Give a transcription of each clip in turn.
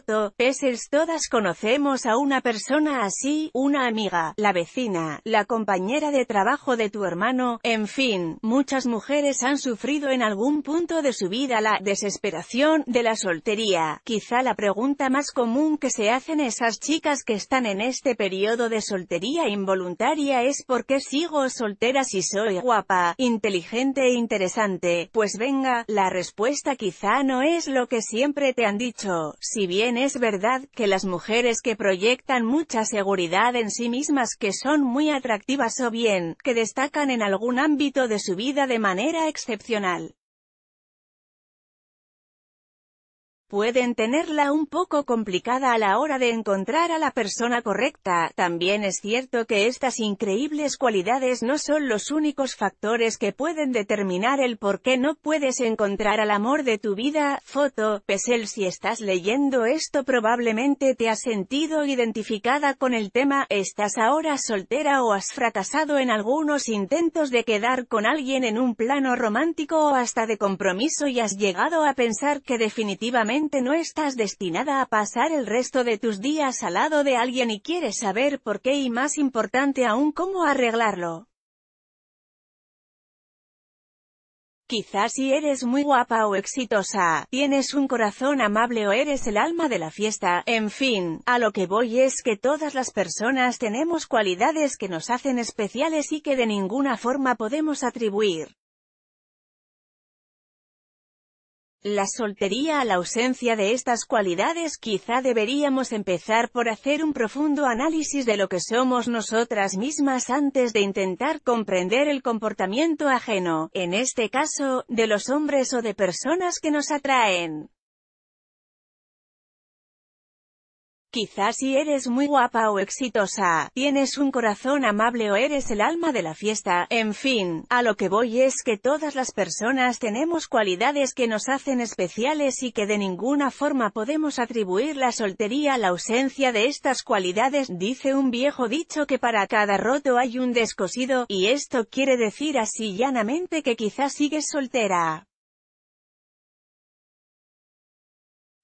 foto, todas conocemos a una persona así, una amiga, la vecina, la compañera de trabajo de tu hermano, en fin, muchas mujeres han sufrido en algún punto de su vida la desesperación de la soltería. Quizá la pregunta más común que se hacen esas chicas que están en este periodo de soltería involuntaria es ¿por qué sigo soltera si soy guapa, inteligente e interesante? Pues venga, la respuesta quizá no es lo que siempre te han dicho, si bien es verdad que las mujeres que proyectan mucha seguridad en sí mismas que son muy atractivas o bien, que destacan en algún ámbito de su vida de manera excepcional, pueden tenerla un poco complicada a la hora de encontrar a la persona correcta. También es cierto que estas increíbles cualidades no son los únicos factores que pueden determinar el por qué no puedes encontrar al amor de tu vida. Foto, Pesel si estás leyendo esto probablemente te has sentido identificada con el tema, estás ahora soltera o has fracasado en algunos intentos de quedar con alguien en un plano romántico o hasta de compromiso y has llegado a pensar que definitivamente no estás destinada a pasar el resto de tus días al lado de alguien y quieres saber por qué y más importante aún cómo arreglarlo. Quizás si eres muy guapa o exitosa, tienes un corazón amable o eres el alma de la fiesta, en fin, a lo que voy es que todas las personas tenemos cualidades que nos hacen especiales y que de ninguna forma podemos atribuir. la soltería a la ausencia de estas cualidades quizá deberíamos empezar por hacer un profundo análisis de lo que somos nosotras mismas antes de intentar comprender el comportamiento ajeno, en este caso, de los hombres o de personas que nos atraen. Quizás si eres muy guapa o exitosa, tienes un corazón amable o eres el alma de la fiesta, en fin, a lo que voy es que todas las personas tenemos cualidades que nos hacen especiales y que de ninguna forma podemos atribuir la soltería a la ausencia de estas cualidades, dice un viejo dicho que para cada roto hay un descosido, y esto quiere decir así llanamente que quizás sigues soltera.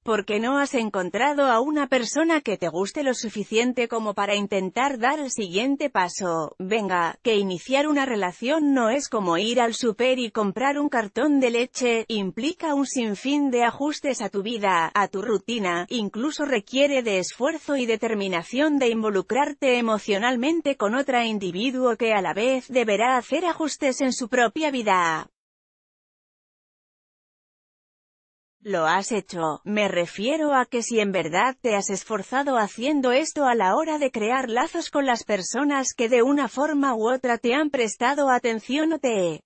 porque no has encontrado a una persona que te guste lo suficiente como para intentar dar el siguiente paso. Venga, que iniciar una relación no es como ir al super y comprar un cartón de leche, implica un sinfín de ajustes a tu vida, a tu rutina, incluso requiere de esfuerzo y determinación de involucrarte emocionalmente con otra individuo que a la vez deberá hacer ajustes en su propia vida. lo has hecho, me refiero a que si en verdad te has esforzado haciendo esto a la hora de crear lazos con las personas que de una forma u otra te han prestado atención o te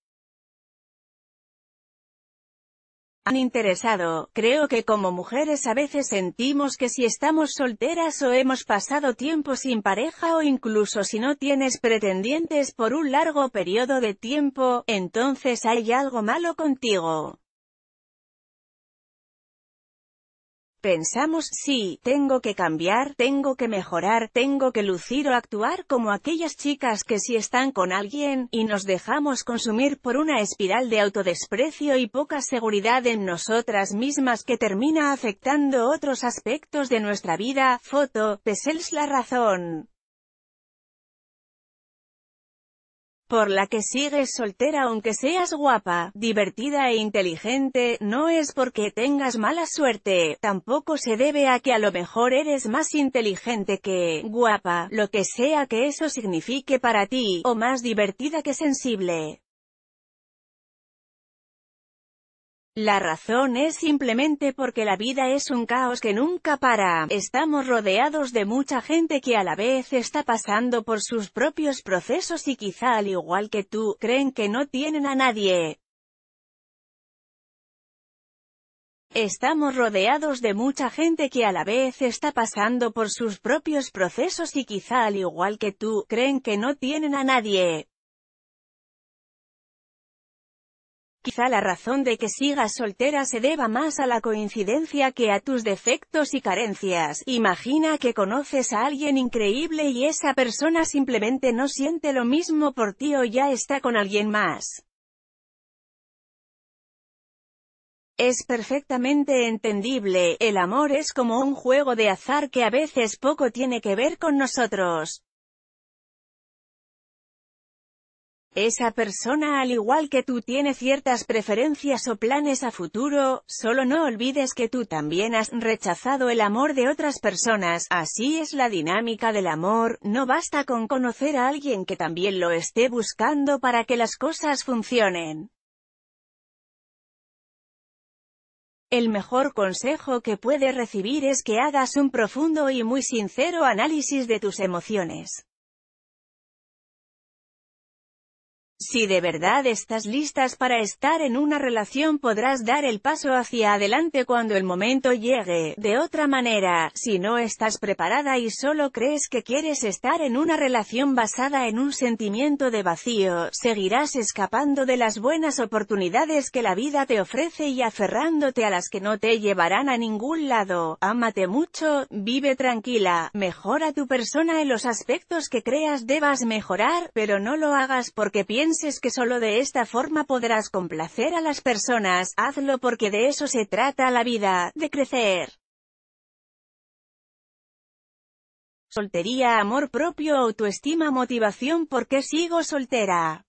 han interesado, creo que como mujeres a veces sentimos que si estamos solteras o hemos pasado tiempo sin pareja o incluso si no tienes pretendientes por un largo periodo de tiempo, entonces hay algo malo contigo. Pensamos, sí, tengo que cambiar, tengo que mejorar, tengo que lucir o actuar como aquellas chicas que si están con alguien, y nos dejamos consumir por una espiral de autodesprecio y poca seguridad en nosotras mismas que termina afectando otros aspectos de nuestra vida. Foto, Pesels La Razón. por la que sigues soltera aunque seas guapa, divertida e inteligente, no es porque tengas mala suerte, tampoco se debe a que a lo mejor eres más inteligente que guapa, lo que sea que eso signifique para ti, o más divertida que sensible. La razón es simplemente porque la vida es un caos que nunca para. Estamos rodeados de mucha gente que a la vez está pasando por sus propios procesos y quizá al igual que tú, creen que no tienen a nadie. Estamos rodeados de mucha gente que a la vez está pasando por sus propios procesos y quizá al igual que tú, creen que no tienen a nadie. Quizá la razón de que sigas soltera se deba más a la coincidencia que a tus defectos y carencias. Imagina que conoces a alguien increíble y esa persona simplemente no siente lo mismo por ti o ya está con alguien más. Es perfectamente entendible, el amor es como un juego de azar que a veces poco tiene que ver con nosotros. Esa persona al igual que tú tiene ciertas preferencias o planes a futuro, solo no olvides que tú también has rechazado el amor de otras personas, así es la dinámica del amor, no basta con conocer a alguien que también lo esté buscando para que las cosas funcionen. El mejor consejo que puedes recibir es que hagas un profundo y muy sincero análisis de tus emociones. Si de verdad estás listas para estar en una relación podrás dar el paso hacia adelante cuando el momento llegue. De otra manera, si no estás preparada y solo crees que quieres estar en una relación basada en un sentimiento de vacío, seguirás escapando de las buenas oportunidades que la vida te ofrece y aferrándote a las que no te llevarán a ningún lado. Ámate mucho, vive tranquila, mejora tu persona en los aspectos que creas debas mejorar, pero no lo hagas porque piensas pienses que solo de esta forma podrás complacer a las personas, hazlo porque de eso se trata la vida, de crecer. Soltería, amor propio, autoestima, motivación, porque sigo soltera?